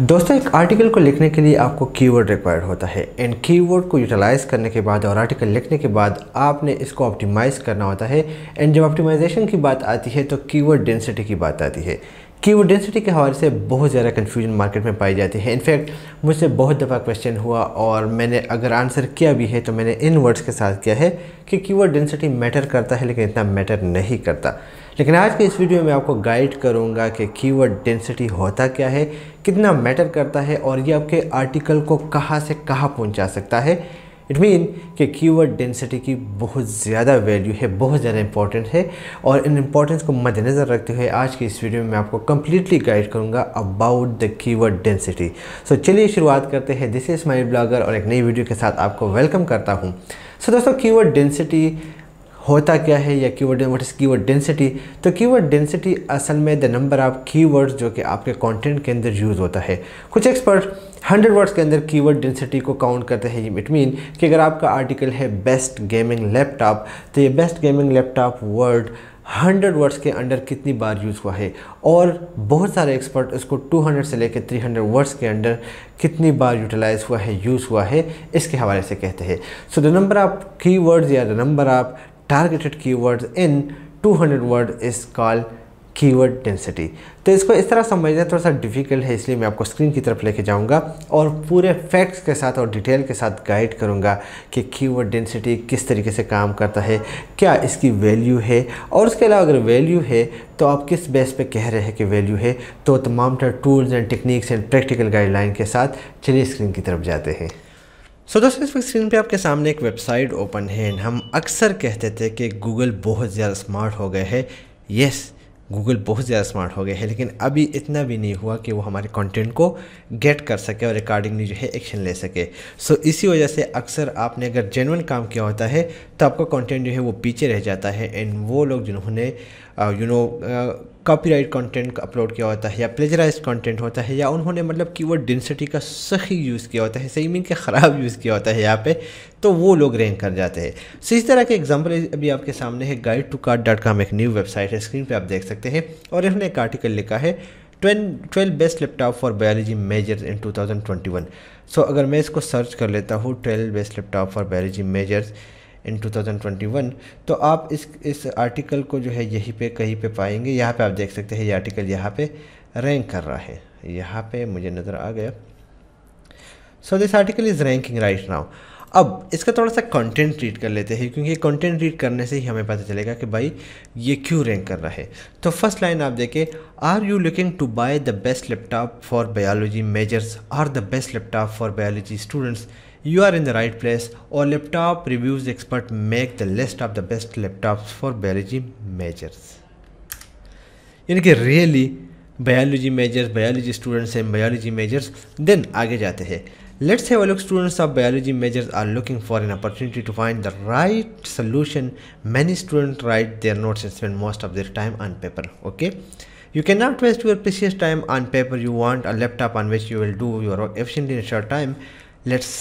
दोस्तों एक आर्टिकल को लिखने के लिए आपको कीवर्ड रिक्वायर्ड होता है एंड कीवर्ड को यूटिलाइज़ करने के बाद और आर्टिकल लिखने के बाद आपने इसको ऑप्टिमाइज़ करना होता है एंड जब ऑप्टिमाइजेशन की बात आती है तो कीवर्ड डेंसिटी की बात आती है कीवर्ड डेंसिटी के हवाले से बहुत ज़्यादा कन्फ्यूजन मार्केट में पाई जाती है इनफैक्ट मुझसे बहुत दफ़ा क्वेश्चन हुआ और मैंने अगर आंसर किया भी है तो मैंने इन वर्ड्स के साथ किया है कि कीवर्ड डेंसिटी मैटर करता है लेकिन इतना मैटर नहीं करता लेकिन आज के इस वीडियो में आपको गाइड करूँगा कि कीवर्ड डेंसिटी होता क्या है कितना मैटर करता है और ये आपके आर्टिकल को कहाँ से कहाँ पहुँचा सकता है इट मीन कि कीवर्ड डेंसिटी की बहुत ज़्यादा वैल्यू है बहुत ज़्यादा इंपॉर्टेंट है और इन इंपॉर्टेंस को मद्देनज़र रखते हुए आज की इस वीडियो में मैं आपको कम्प्लीटली गाइड करूँगा about the keyword density so चलिए शुरुआत करते हैं दिस इज़ माई ब्लॉगर और एक नई वीडियो के साथ आपको वेलकम करता हूँ सो so, दोस्तों कीवर्ड डेंसिटी होता क्या है या keyword what is keyword density तो कीवर्ड डेंसिटी असल में द नंबर ऑफ कीवर्ड्स जो कि आपके कंटेंट के अंदर यूज़ होता है कुछ एक्सपर्ट हंड्रेड वर्ड्स के अंदर कीवर्ड डेंसिटी को काउंट करते हैं इट मीन कि अगर आपका आर्टिकल है बेस्ट गेमिंग लैपटॉप तो ये best gaming laptop word hundred words के अंडर कितनी बार यूज़ हुआ है और बहुत सारे एक्सपर्ट इसको टू से लेकर 300 वर्ड्स के अंडर कितनी बार यूटिलाइज हुआ है यूज़ हुआ है इसके हवाले से कहते हैं so the number of keywords या the number of targeted keywords in 200 words is called keyword density तो इसको इस तरह समझना थोड़ा सा डिफ़िकल्ट है इसलिए मैं आपको स्क्रीन की तरफ लेके जाऊंगा और पूरे फैक्ट्स के साथ और डिटेल के साथ गाइड करूंगा कि कीवर्ड डेंसिटी किस तरीके से काम करता है क्या इसकी वैल्यू है और उसके अलावा अगर वैल्यू है तो आप किस बेस पे कह रहे हैं कि वैल्यू है तो तमाम tools and techniques and practical guideline के साथ चलिए स्क्रीन की तरफ जाते हैं सो so, दोस्तों इस वक्त स्क्रीन पे आपके सामने एक वेबसाइट ओपन है एंड हम अक्सर कहते थे कि गूगल बहुत ज़्यादा स्मार्ट हो गए हैं यस गूगल बहुत ज़्यादा स्मार्ट हो गए हैं लेकिन अभी इतना भी नहीं हुआ कि वो हमारे कंटेंट को गेट कर सके और अकॉर्डिंगली जो है एक्शन ले सके सो so, इसी वजह से अक्सर आपने अगर जेनवन काम किया होता है तो आपका कॉन्टेंट जो है वो पीछे रह जाता है एंड वो लोग जिन्होंने you uh, know uh, copyright content upload किया होता है या प्लेजराइज कंटेंट होता है या उन्होंने मतलब कि वो डेंसिटी का सही यूज़ किया होता है सही मीन के ख़राब यूज़ किया होता है यहाँ पे तो वो लोग रैंक कर जाते हैं सो इस तरह के एग्जांपल अभी आपके सामने है guide to card dot com एक न्यू वेबसाइट है स्क्रीन पर आप देख सकते हैं और इन्होंने एक आर्टिकल लिखा है twelve best laptop for biology majors in one so अगर मैं इसको सर्च कर लेता हूँ twelve best laptop for biology majors in 2021 तो आप इस इस आर्टिकल को जो है यहीं पे कहीं पे पाएंगे यहाँ पे आप देख सकते हैं ये आर्टिकल यहाँ पे रैंक कर रहा है यहाँ पे मुझे नज़र आ गया so this article is ranking right now अब इसका थोड़ा सा कंटेंट रीड कर लेते हैं क्योंकि कंटेंट रीड करने से ही हमें पता चलेगा कि भाई ये क्यों रैंक कर रहा है तो फर्स्ट लाइन आप देखें are you looking to buy the best laptop for biology majors are the best laptop for biology students you are in the right place or laptop reviews expert make the list of the best laptops for biology majors In case really biology majors, biology students, biology majors, then, then then आगे जाते हैं Let's have a look students of biology majors are looking for an opportunity to find the right solution. Many students write their notes and spend most of their time on paper. Okay. You cannot waste your precious time on paper. You want a laptop on which you will do your work efficiently in a short time. Let's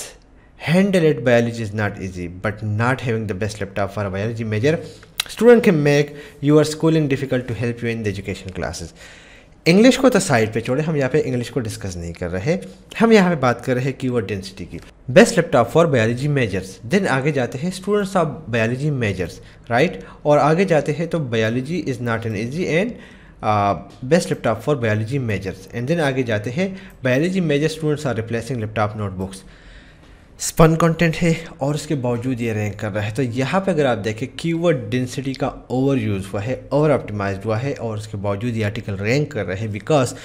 Hand-led biology is not easy, but not having the best laptop for a biology major student can make your schooling difficult to help you in the education classes. English को तो side पे छोड़े हम यहाँ पे English को discuss नहीं कर रहे हम यहाँ पे बात कर रहे हैं कीवर्ड डेंसिटी की best laptop for biology majors then आगे जाते हैं students of biology majors right और आगे जाते हैं तो biology is not an easy and best laptop for biology majors and then आगे जाते हैं biology major students are replacing laptop notebooks spun content है और उसके बावजूद ये रैंक कर रहा है तो यहाँ पे अगर आप देखें कीवर्ड डेंसिटी का ओवर यूज़ हुआ है ओवर ऑप्टिमाइज हुआ है और उसके बावजूद ये आर्टिकल रैंक कर रहे हैं बिकॉज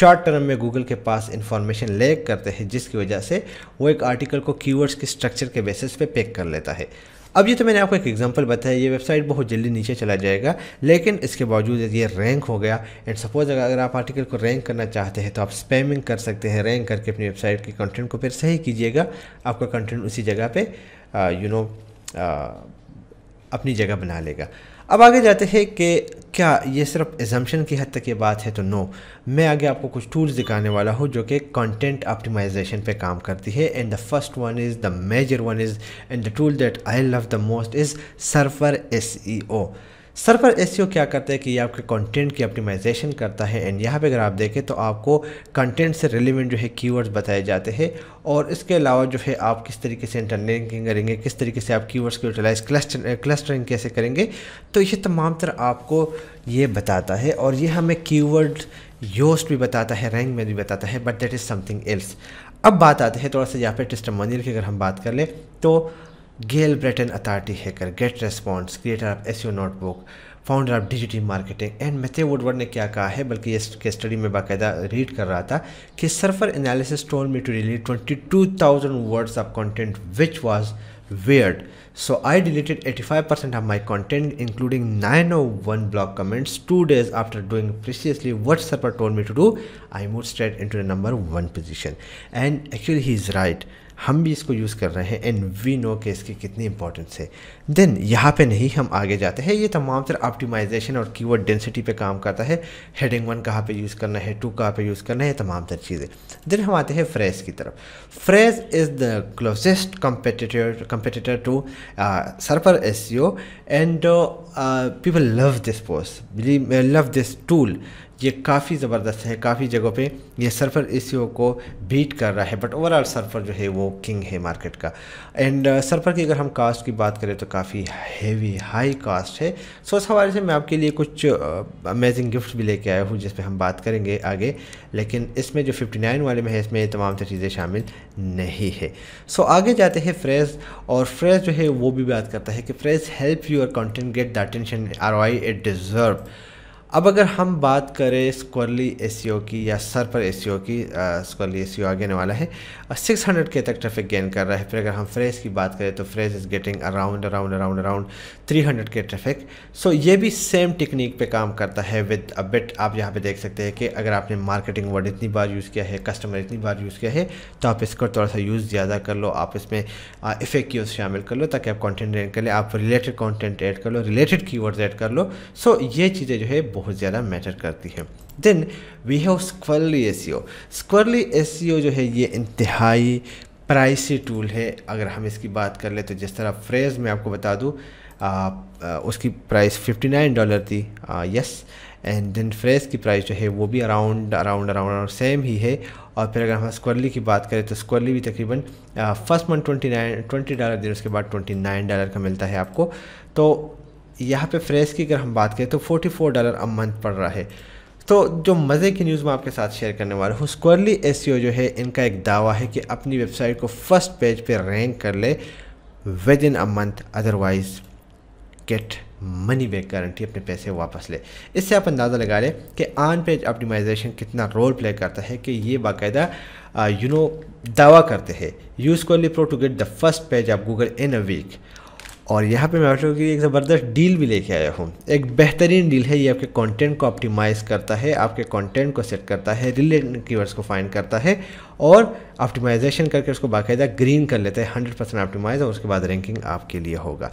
शॉर्ट टर्म में गूगल के पास इन्फॉर्मेशन लेक करते हैं जिसकी वजह से वो एक आर्टिकल को कीवर्ड्स के स्ट्रक्चर के बेसिस पे पैक कर लेता है अब ये तो मैंने आपको एक एग्जांपल बताया ये वेबसाइट बहुत जल्दी नीचे चला जाएगा लेकिन इसके बावजूद ये रैंक हो गया एंड सपोज अगर, अगर आप आर्टिकल को रैंक करना चाहते हैं तो आप स्पैमिंग कर सकते हैं रैंक करके अपनी वेबसाइट के कंटेंट को फिर सही कीजिएगा आपका कंटेंट उसी जगह पर यू नो अपनी जगह बना लेगा अब आगे जाते हैं कि क्या ये सिर्फ एजम्पन की हद तक ये बात है तो नो मैं आगे आपको कुछ टूल्स दिखाने वाला हूँ जो कि कंटेंट ऑप्टिमाइजेशन पे काम करती है and the first one is the major one is and the tool that I love the most is Surfer S E O server S e क्या करता है कि ये आपके कंटेंट की ऑप्टिमाइजेशन करता है एंड यहाँ पे अगर आप देखें तो आपको कंटेंट से रिलेवेंट जो है कीवर्ड्स बताए जाते हैं और इसके अलावा जो है आप किस तरीके से इंटरलिंकिंग करेंगे किस तरीके से आप कीवर्ड्स को यूटिलाइज क्लस्टर क्लस्टरिंग कैसे करेंगे तो ये तमाम तरह आपको ये बताता है और ये हमें कीवर्ड योस्ट भी बताता है रैंक में भी बताता है but that is something else अब बात आते हैं थोड़ा सा यहाँ पर टेस्टमोनियल की अगर हम बात कर लें तो Gael Breton authority hacker get response creator of S notebook founder of digital marketing and Matthew Woodward ने क्या कहा है बल्कि ये स्टडी में बाकायदा रीड कर रहा था कि Surfer analysis told me to delete twenty two thousand words of content which was weird so I deleted five percent of my content including nine O one blog comments two days after doing precisely what Surfer told me to do I moved straight into the number one position and actually he is right हम भी इसको use कर रहे हैं and we know कि इसकी कितनी importance है देन यहाँ पे नहीं हम आगे जाते हैं ये तमाम तर ऑप्टिमाइजेशन और कीवर्ड डेंसिटी पे काम करता है हेडिंग वन कहाँ पे यूज़ करना है टू कहाँ पे यूज़ करना है तमाम तरह चीज़ें देन हम आते हैं फ्रेज की तरफ Frase is the closest competitor competitor to Surfer S and people love this post love this tool ये काफ़ी ज़बरदस्त है काफ़ी जगहों पे ये सर्फर इस को बीट कर रहा है बट ओवरऑल सर्फर जो है वो किंग है मार्केट का एंड सर्फर uh, की अगर हम कास्ट की बात करें तो काफ़ी हेवी हाई कास्ट है सो इस हवाले से मैं आपके लिए कुछ अमेजिंग uh, गिफ्ट भी लेके आया हूँ जिसमें हम बात करेंगे आगे लेकिन इसमें जो फिफ्टी वाले में है इसमें तमाम से चीज़ें शामिल नहीं है सो आगे जाते हैं फ्रेज और फ्रेज जो है वो भी बात करता है कि Frase help your content get the attention are I it deserve अब अगर हम बात करें स्क्वरली ए की या सर पर ए की स्क्वरली सी आगे आने वाला है सिक्स हंड्रेड के तक ट्रैफिक गेन कर रहा है फिर अगर हम फ्रेज की बात करें तो Frase is getting around around around around three hundred K traffic so ये भी सेम टेक्निक पे काम करता है विद अ बिट आप यहाँ पे देख सकते हैं कि अगर आपने मार्केटिंग वर्ड इतनी बार यूज़ किया है कस्टमर इतनी बार यूज़ किया है तो आप इसका थोड़ा सा यूज़ ज़्यादा कर लो आप इसमें इफेक्ट की शामिल कर लो ताकि आप कॉन्टेंट एड कर लें आप रिलेटेड कॉन्टेंट ऐड कर लो रिलेटेड की ऐड कर लो सो so, ये चीज़ें जो है बहुत ज़्यादा मैटर करती है then we have Squirrly S Squirrly S जो है ये इंतहाई प्राइसी टूल है अगर हम इसकी बात कर ले तो जिस तरह फ्रेज़ मैं आपको बता दूँ उसकी प्राइस 59 डॉलर थी यस एंड देन फ्रेज़ की प्राइस जो है वो भी अराउंड अराउंड अराउंड और सेम ही है और फिर अगर हम स्क्वरली की बात करें तो स्क्वरली भी तकरीबन first month twenty nine twenty dollar दिन उसके बाद ट्वेंटी नाइन डॉलर का मिलता है आपको तो यहाँ पे फ्रेश की अगर हम बात करें तो 44 डॉलर अ मंथ पड़ रहा है तो जो मज़े की न्यूज़ मैं आपके साथ शेयर करने वाला हूँ स्क्वरली एस e जो है इनका एक दावा है कि अपनी वेबसाइट को फर्स्ट पेज पे रैंक कर ले within a month otherwise get money back guarantee अपने पैसे वापस ले इससे आप अंदाज़ा लगा लें कि आन पेज ऑप्टिमाइजेशन कितना रोल प्ले करता है कि ये बाकायदा यू uh, नो दावा करते हैं यूज़ कोली pro to get the first page of Google in a week और यहाँ पे मैं आप लोगों के लिए एक ज़बरदस्त डील भी लेके आया हूँ एक बेहतरीन डील है ये आपके कंटेंट को ऑप्टिमाइज़ करता है आपके कंटेंट को सेट करता है रिलेटेड कीवर्ड्स को फाइंड करता है और ऑप्टिमाइजेशन करके उसको बाकायदा ग्रीन कर लेता है हंड्रेड परसेंट ऑप्टिमाइज़ और उसके बाद रैंकिंग आपके लिए होगा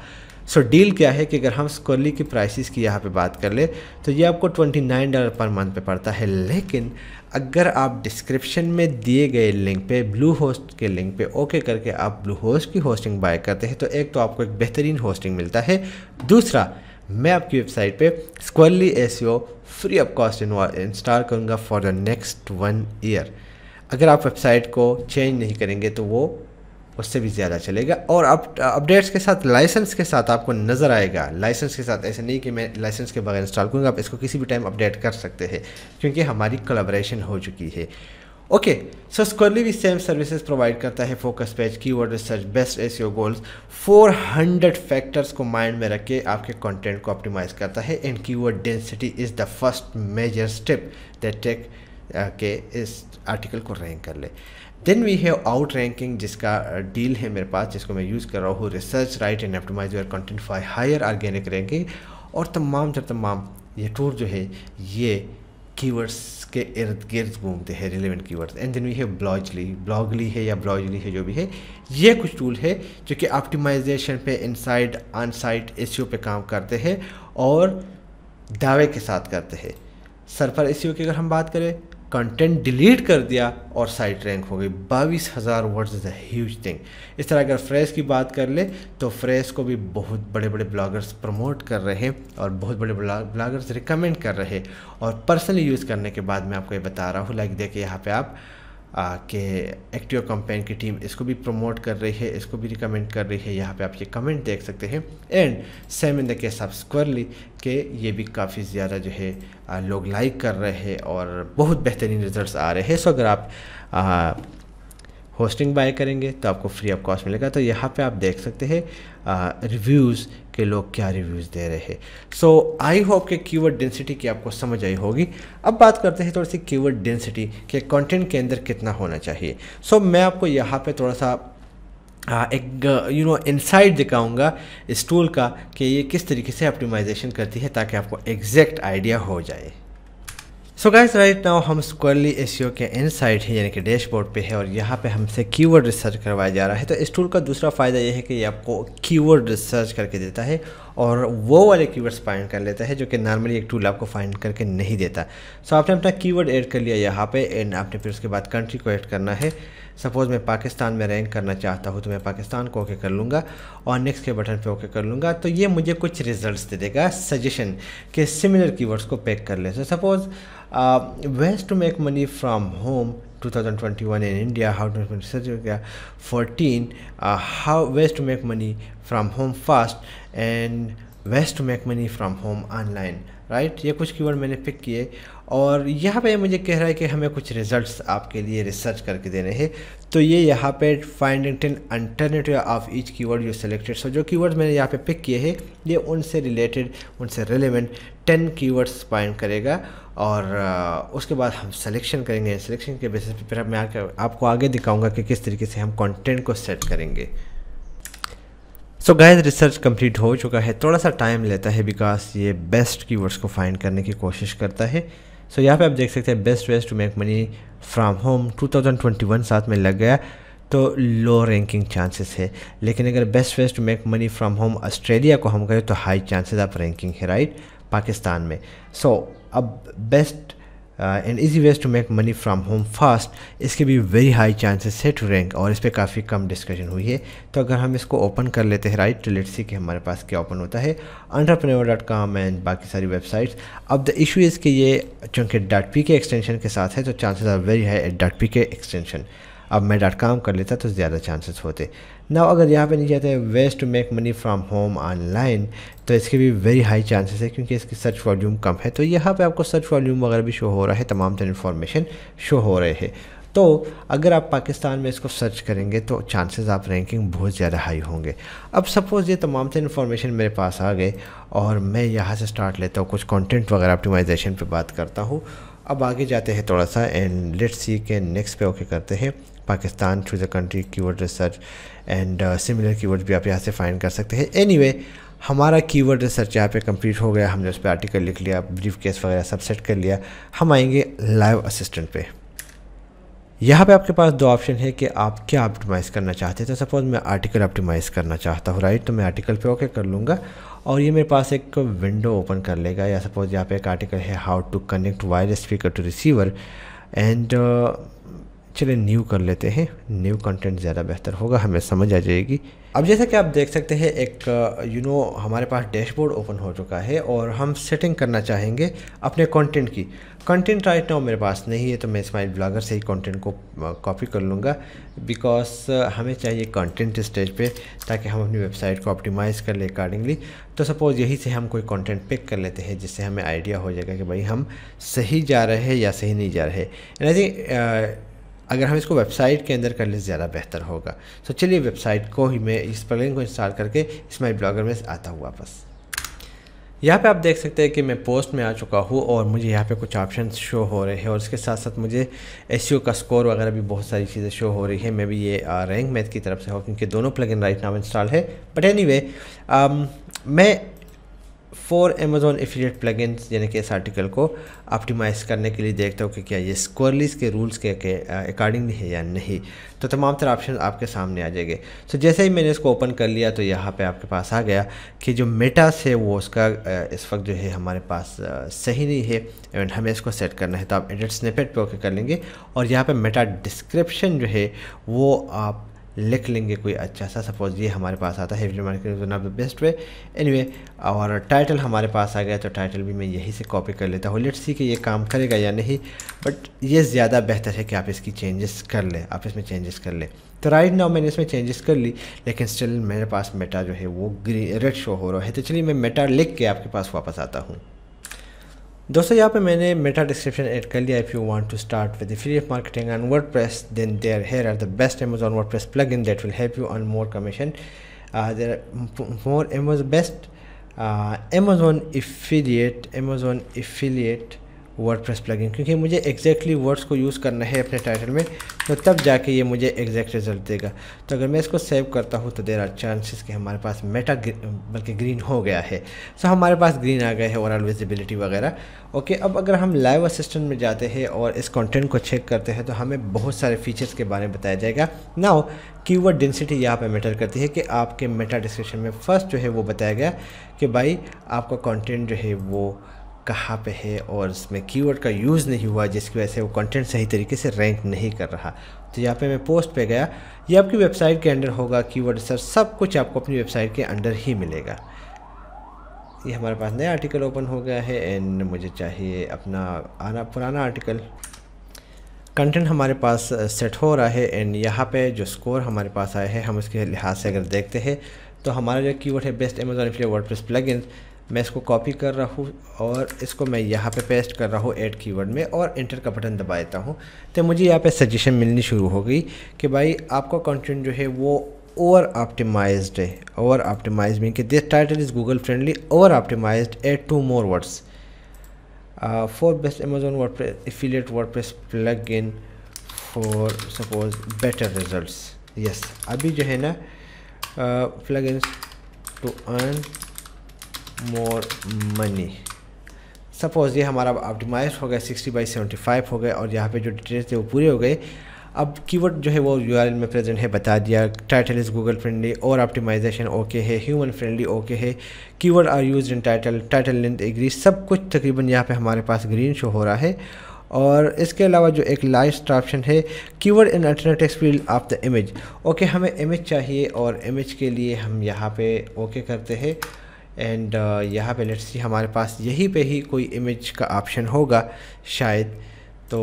सो so, डील क्या है कि अगर हम स्कॉली की प्राइसिस की यहाँ पर बात कर ले तो ये आपको ट्वेंटी डॉलर पर मंथ पर पड़ता है लेकिन अगर आप डिस्क्रिप्शन में दिए गए लिंक पे ब्लू होस्ट के लिंक पे ओके करके आप ब्लू होस्ट की होस्टिंग बाय करते हैं तो एक तो आपको एक बेहतरीन होस्टिंग मिलता है दूसरा मैं आपकी वेबसाइट पे Squirrly S free of cost install करूँगा for the next one year अगर आप वेबसाइट को चेंज नहीं करेंगे तो वो उससे भी ज़्यादा चलेगा और अप अपडेट्स के साथ लाइसेंस के साथ आपको नज़र आएगा लाइसेंस के साथ ऐसे नहीं कि मैं लाइसेंस के बगैर इंस्टॉल करूँगा आप इसको किसी भी टाइम अपडेट कर सकते हैं क्योंकि हमारी कोलाब्रेशन हो चुकी है ओके सो स्क्वरली भी सेम सर्विसेज प्रोवाइड करता है focus page keyword research best S goals 400 factors को माइंड में रख के आपके कंटेंट को ऑप्टिमाइज करता है and keyword density is the first major step that take के इस आर्टिकल को रैंक कर ले then we have out ranking जिसका डील uh, है मेरे पास जिसको मैं यूज़ कर रहा हूँ research right and optimise your content for higher organic ranking और तमाम जब तमाम ये टूर जो है ये कीवर्ड्स के इर्द गिर्द घूमते हैं relevant keywords and then we have ब्लॉजली ब्लॉगली है या ब्लॉजली है जो भी है ये कुछ टूल है जो कि ऑप्टिमाइजेशन पे इनसाइड अनसाइड एस पे काम करते हैं और दावे के साथ करते हैं सी एस की अगर हम बात करें कंटेंट डिलीट कर दिया और साइट रैंक हो गई बाईस हज़ार words is a huge thing इस तरह अगर फ्रेश की बात कर ले तो फ्रेश को भी बहुत बड़े बड़े ब्लॉगर्स प्रमोट कर रहे हैं और बहुत बड़े ब्लॉगर्स रिकमेंड कर रहे हैं और पर्सनली यूज़ करने के बाद मैं आपको ये बता रहा हूँ लाइक देखिए यहाँ पे आप के एक्टिव कंपेन की टीम इसको भी प्रमोट कर रही है इसको भी रिकमेंड कर रही है यहाँ पे आप ये कमेंट देख सकते हैं and same in the case of Squirrly कि ये भी काफ़ी ज़्यादा जो है लोग लाइक कर रहे हैं और बहुत बेहतरीन रिजल्ट्स आ रहे हैं सो अगर आप होस्टिंग बाय करेंगे तो आपको फ्री ऑफ कॉस्ट मिलेगा तो यहाँ पे आप देख सकते हैं रिव्यूज़ के लोग क्या रिव्यूज़ दे रहे हैं सो आई होप के कीवर्ड डेंसिटी की आपको समझ आई होगी अब बात करते हैं थोड़ी सी कीवर्ड डेंसिटी के कंटेंट के अंदर कितना होना चाहिए सो so, मैं आपको यहाँ पे थोड़ा सा एक यू नो इनसाइड दिखाऊंगा इस टूल का कि ये किस तरीके से ऑप्टिमाइजेशन करती है ताकि आपको एग्जैक्ट आइडिया हो जाए सो गाइस राइट नाउ हम स्क्वायरली एस e के इनसाइड है यानी कि डैशबोर्ड पे है और यहाँ पे हमसे कीवर्ड रिसर्च करवाया जा रहा है तो इस टूल का दूसरा फ़ायदा यह है कि ये आपको कीवर्ड रिसर्च करके देता है और वो वाले कीवर्ड्स फाइंड कर लेता है जो कि नॉर्मली एक टूल आपको फाइंड करके नहीं देता सो so, आपने अपना की ऐड कर लिया यहाँ पर एंड आपने फिर उसके बाद कंट्री को ऐड करना है सपोज़ मैं पाकिस्तान में रैंक करना चाहता हूँ तो मैं पाकिस्तान को ओके कर लूँगा और नेक्स्ट के बटन पे ओके कर लूँगा तो ये मुझे कुछ रिजल्ट्स दे देगा सजेशन के सिमिलर कीवर्ड्स को पैक कर लें so suppose ways to make money from home 2021 in India, how to make India 14, uh, how ways to make money from home fast and ways to make money from home online right ये कुछ keyword मैंने pick किए और यहाँ पे मुझे कह रहा है कि हमें कुछ रिजल्ट्स आपके लिए रिसर्च करके देने हैं तो ये यहाँ पे finding ten alternative of each keyword you selected so जो कीवर्ड्स मैंने यहाँ पे पिक किए हैं ये उनसे रिलेटेड उनसे रिलेवेंट टेन कीवर्ड्स फाइंड करेगा और उसके बाद हम सिलेक्शन करेंगे सिलेक्शन के बेसिस पे फिर मैं आपको आगे दिखाऊँगा कि किस तरीके से हम कॉन्टेंट को सेट करेंगे सो गाइस रिसर्च कंप्लीट हो चुका है थोड़ा सा टाइम लेता है बिकॉज ये बेस्ट कीवर्ड्स को फाइंड करने की कोशिश करता है सो so, यहाँ पे आप देख सकते हैं best ways to make money from home 2021 साथ में लग गया तो लो रैंकिंग चांसेस है लेकिन अगर best ways to make money from home Australia को हम करें तो हाई चांसेस आप रैंकिंग है राइट पाकिस्तान में सो so, अब best and easy ways to make money from home fast इसके भी वेरी हाई चांसेस है टू रैंक और इस पर काफ़ी कम डिस्कशन हुई है तो अगर हम इसको ओपन कर लेते हैं राइट तो सी कि हमारे पास क्या ओपन होता है अंडरप्रेन्योर डॉट कॉम एंड बाकी सारी वेबसाइट्स अब द इशू इज़ कि ये चूँकि डॉट पी के एक्सटेंशन के साथ है तो chances are very high at dot P K extension अब मैं डॉट कॉम कर लेता तो ज़्यादा चांसेस होते ना अगर यहाँ पे नहीं जाते हैं ways to make money from home online तो इसके भी वेरी हाई चांसेस है क्योंकि इसकी सर्च वॉल्यूम कम है तो यहाँ पे आपको सर्च वॉल्यूम वगैरह भी शो हो रहा है तमाम तरह इन्फॉर्मेशन शो हो रहे हैं तो अगर आप पाकिस्तान में इसको सर्च करेंगे तो चांसेस आप रैंकिंग बहुत ज़्यादा हाई होंगे अब सपोज़ ये तमाम से इन्फॉर्मेशन मेरे पास आ गए और मैं यहाँ से स्टार्ट लेता हूँ कुछ कंटेंट वगैरह ऑप्टिमाइजेशन पे बात करता हूँ अब आगे जाते हैं थोड़ा सा एंड लेट्स सी के नेक्स्ट पे ओके करते हैं Pakistan through the country keyword research and similar keyword भी आप यहाँ से फाइंड कर सकते हैं एनी anyway, हमारा कीवर्ड रिसर्च यहाँ पे कंप्लीट हो गया हमने उस पर आर्टिकल लिख लिया ब्रीफ केस वगैरह सब सेट कर लिया हम आएंगे लाइव असिस्टेंट पे यहाँ पे आपके पास दो ऑप्शन है कि आप क्या ऑप्टिमाइज़ करना चाहते हैं तो सपोज़ मैं आर्टिकल ऑप्टिमाइज़ करना चाहता हूँ राइट तो मैं आर्टिकल पे ओके कर लूँगा और ये मेरे पास एक विंडो ओपन कर लेगा या सपोज़ यहाँ पे एक आर्टिकल है how to connect wire speaker to receiver and चलिए न्यू कर लेते हैं न्यू कंटेंट ज़्यादा बेहतर होगा हमें समझ आ जाएगी अब जैसा कि आप देख सकते हैं एक यू uh, नो हमारे पास डैशबोर्ड ओपन हो चुका है और हम सेटिंग करना चाहेंगे अपने कंटेंट की कंटेंट राइट नाउ मेरे पास नहीं है तो मैं स्माइल ब्लॉगर से ही कंटेंट को कॉपी uh, कर लूँगा बिकॉज uh, हमें चाहिए कंटेंट स्टेज पे ताकि हम अपनी वेबसाइट को ऑप्टिमाइज़ कर लें अकॉर्डिंगली तो सपोज़ यही से हम कोई कंटेंट पिक कर लेते हैं जिससे हमें आइडिया हो जाएगा कि भाई हम सही जा रहे हैं या सही नहीं जा रहे एंड आई थिंक अगर हम इसको वेबसाइट के अंदर कर ले ज़्यादा बेहतर होगा तो चलिए वेबसाइट को ही मैं इस प्लगइन को इंस्टॉल करके इस माई ब्लॉगर में आता हूँ वापस यहाँ पे आप देख सकते हैं कि मैं पोस्ट में आ चुका हूँ और मुझे यहाँ पे कुछ ऑप्शन शो हो रहे हैं और इसके साथ साथ मुझे एस e का स्कोर वगैरह भी बहुत सारी चीज़ें शो हो रही है मैं भी ये रैंक मैथ की तरफ से हो क्योंकि दोनों प्लगइन राइट नाम इंस्टॉल है बट एनी anyway, um, मैं फोर अमेजोन एफिलिएट इन यानी कि इस आर्टिकल को ऑप्टिमाइज़ करने के लिए देखता हूँ कि क्या ये स्क्वरलीस के रूल्स के अकॉर्डिंगली है या नहीं तो तमाम तरह ऑप्शन आपके सामने आ जाएंगे सो so, जैसे ही मैंने इसको ओपन कर लिया तो यहाँ पे आपके पास आ गया कि जो मेटास है वो उसका इस वक्त जो है हमारे पास सही नहीं है एंड हमें इसको सेट करना है तो आप एडिट स्नेपेट पर ओके कर लेंगे और यहाँ पर मेटा डिस्क्रिप्शन जो है वो आप लिख लेंगे कोई अच्छा सा सपोज़ ये हमारे पास आता है digital marketing one of the best way anyway और टाइटल हमारे पास आ गया तो टाइटल भी मैं यहीं से कॉपी कर लेता हूँ लेट्स सी कि ये काम करेगा या नहीं बट ये ज़्यादा बेहतर है कि आप इसकी चेंजेस कर लें आप इसमें चेंजेस कर लें तो राइट नाउ मैंने इसमें चेंजेस कर ली लेकिन स्टिल मेरे पास मेटा जो है वो ग्रीन रेड शो हो रहा है तो चलिए मैं मेटा लिख के आपके पास वापस आता हूँ दोस्तों यहाँ पे मैंने मेटा डिस्क्रिप्शन ऐड कर लिया if you want to start with free of marketing WordPress then there here are the best Amazon plugin that will help you on more commission there more among best Amazon affiliate Amazon affiliate WordPress plugin क्योंकि मुझे exactly words को use करना है अपने title में तो तब जाके ये मुझे एग्जैक्ट रिजल्ट देगा तो अगर मैं इसको सेव करता हूँ तो देर आर चांसेस कि हमारे पास मेटा बल्कि ग्रीन हो गया है सो हमारे पास ग्रीन आ गया है ओवरऑल विजिबिलिटी वगैरह ओके अब अगर हम लाइव असिस्टेंट में जाते हैं और इस कॉन्टेंट को चेक करते हैं तो हमें बहुत सारे फीचर्स के बारे में बताया जाएगा नाउ कीवर्ड डेंसिटी यहाँ पर मैटर करती है कि आपके मेटा डिस्क्रिप्शन में फर्स्ट जो है वो बताया गया कि भाई आपका कॉन्टेंट जो है वो कहाँ पे है और इसमें कीवर्ड का यूज़ नहीं हुआ जिसकी वजह से वो कंटेंट सही तरीके से रैंक नहीं कर रहा तो यहाँ पे मैं पोस्ट पे गया ये आपकी वेबसाइट के अंडर होगा कीवर्ड सर सब कुछ आपको अपनी वेबसाइट के अंडर ही मिलेगा ये हमारे पास नया आर्टिकल ओपन हो गया है एंड मुझे चाहिए अपना आना पुराना आर्टिकल कंटेंट हमारे पास सेट हो रहा है एंड यहाँ पे जो स्कोर हमारे पास आया है हम उसके लिहाज से अगर देखते हैं तो हमारा जो कीवर्ड है best Amazon flier word plus plug मैं इसको कॉपी कर रहा हूँ और इसको मैं यहाँ पे पेस्ट कर रहा हूँ ऐड कीवर्ड में और इंटर का बटन दबा देता हूँ तो मुझे यहाँ पे सजेशन मिलनी शुरू हो गई कि भाई आपका कंटेंट जो है वो ओवर ऑप्टिमाइज्ड है ओवर ऑप्टिमाइज मीन कि this title is Google friendly over optimize at two more words for best Amazon WordPress affiliate WordPress plugin for suppose better result yes अभी जो है ना plugin to earn more money suppose ये हमारा optimise हो गया sixty by seventy five हो गए और यहाँ पे जो डिटेल्स थे वो पूरे हो गए अब कीवर्ड जो है वो यू में प्रेजेंट है बता दिया टाइटल इज़ गूगल फ्रेंडली और ऑप्टिमाइजेशन ओके है ह्यूमन फ्रेंडली ओके है keyword are use in title title length agree सब कुछ तकरीबन यहाँ पे हमारे पास ग्रीन शो हो रहा है और इसके अलावा जो एक लास्ट ऑप्शन है keyword in alternative field of the image okay हमें इमेज चाहिए और इमेज के लिए हम यहाँ पे ओके करते हैं एंड uh, यहाँ पे लेट्स सी हमारे पास यहीं पे ही कोई इमेज का ऑप्शन होगा शायद तो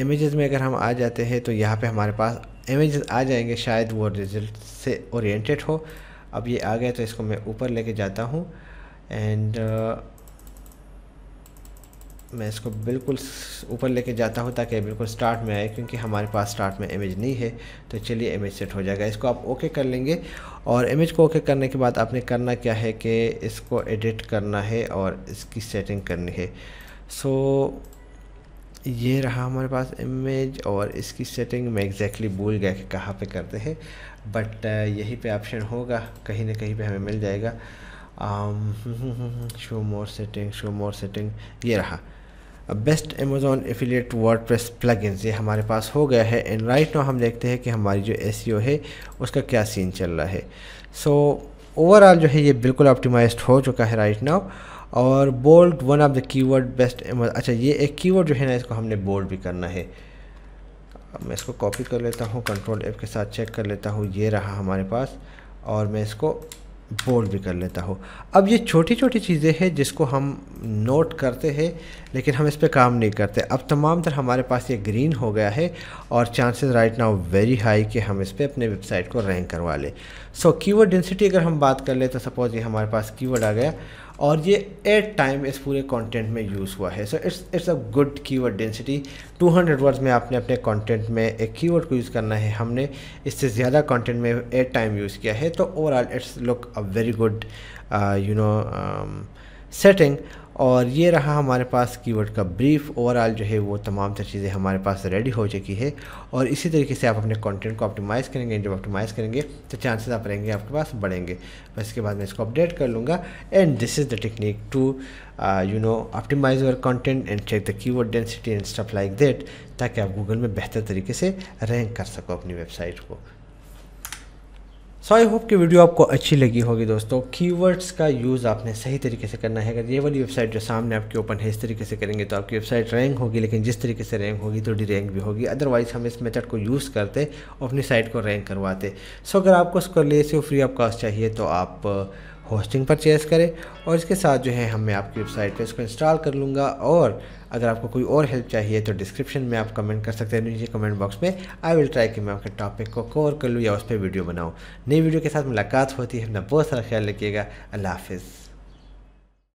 इमेजेस में अगर हम आ जाते हैं तो यहाँ पे हमारे पास इमेजेस आ जाएंगे शायद वो रिजल्ट से ओरिएंटेड हो अब ये आ गया तो इसको मैं ऊपर लेके जाता हूँ एंड मैं इसको बिल्कुल ऊपर लेके जाता हूँ ताकि बिल्कुल स्टार्ट में आए क्योंकि हमारे पास स्टार्ट में इमेज नहीं है तो चलिए इमेज सेट हो जाएगा इसको आप ओके कर लेंगे और इमेज को ओके करने के बाद आपने करना क्या है कि इसको एडिट करना है और इसकी सेटिंग करनी है सो ये रहा हमारे पास इमेज और इसकी सेटिंग मैं एग्जैक्टली exactly भूल गया कि कहाँ पर करते हैं बट uh, यहीं पर ऑप्शन होगा कहीं ना कहीं पर हमें मिल जाएगा show more setting show more setting ये रहा अब best Amazon affiliate WordPress plugins ये हमारे पास हो गया है एंड राइट नो हम देखते हैं कि हमारी जो एस e है उसका क्या सीन चल रहा है सो ओवरऑल जो है ये बिल्कुल ऑप्टिमाइज्ड हो चुका है राइट नाउ और bold one of the keyword best अच्छा ये एक कीवर्ड जो है ना इसको हमने बोल्ड भी करना है मैं इसको कॉपी कर लेता हूँ कंट्रोल एप के साथ चेक कर लेता हूँ ये रहा हमारे पास और मैं इसको बोल भी कर लेता हो अब ये छोटी छोटी चीज़ें हैं जिसको हम नोट करते हैं लेकिन हम इस पर काम नहीं करते अब तमाम तरह हमारे पास ये ग्रीन हो गया है और chances right now very high कि हम इस पर अपने वेबसाइट को रैंक करवा लें सो कीवर्ड डेंसिटी अगर हम बात कर ले तो सपोज़ ये हमारे पास कीवर्ड आ गया और ये एट टाइम इस पूरे कंटेंट में यूज़ हुआ है so it's it's a good keyword density 200 words में आपने अपने कंटेंट में एक कीवर्ड को यूज़ करना है हमने इससे ज़्यादा कंटेंट में एट टाइम यूज़ किया है तो overall it's look a very good you know setting और ये रहा हमारे पास कीवर्ड का ब्रीफ ओवरऑल जो है वो तमाम सारी चीज़ें हमारे पास रेडी हो चुकी है और इसी तरीके से आप अपने कंटेंट को ऑप्टिमाइज़ करेंगे जब ऑप्टिमाइज़ करेंगे तो चांसेस आप रहेंगे आपके पास बढ़ेंगे बस इसके बाद मैं इसको अपडेट कर लूँगा and this is the technique to you know optimize your content and check the keyword density and stuff like that ताकि आप गूगल में बेहतर तरीके से रैंक कर सको अपनी वेबसाइट को सो आई होप कि वीडियो आपको अच्छी लगी होगी दोस्तों कीवर्ड्स का यूज़ आपने सही तरीके से करना है अगर ये वाली वेबसाइट जो सामने आपके ओपन है इस तरीके से करेंगे तो आपकी वेबसाइट रैंक होगी लेकिन जिस तरीके से रैंक होगी तो डी रैंक भी होगी अदरवाइज हम इस मेथड को यूज़ करते और अपनी साइट को रैंक करवाते सो so, अगर आपको उसको ले से फ्री ऑफ कॉस्ट चाहिए तो आप होस्टिंग परचेस करें और इसके साथ जो है हम मैं आपकी वेबसाइट पे इसको इंस्टॉल कर लूँगा और अगर आपको कोई और हेल्प चाहिए तो डिस्क्रिप्शन में आप कमेंट कर सकते हैं तो नीचे कमेंट बॉक्स में आई विल ट्राई कि मैं आपके टॉपिक को कवर कर लूँ या उस पर वीडियो बनाऊँ नई वीडियो के साथ मुलाकात होती है अपना बहुत सारा ख्याल रखिएगा अल्लाह हाफिज़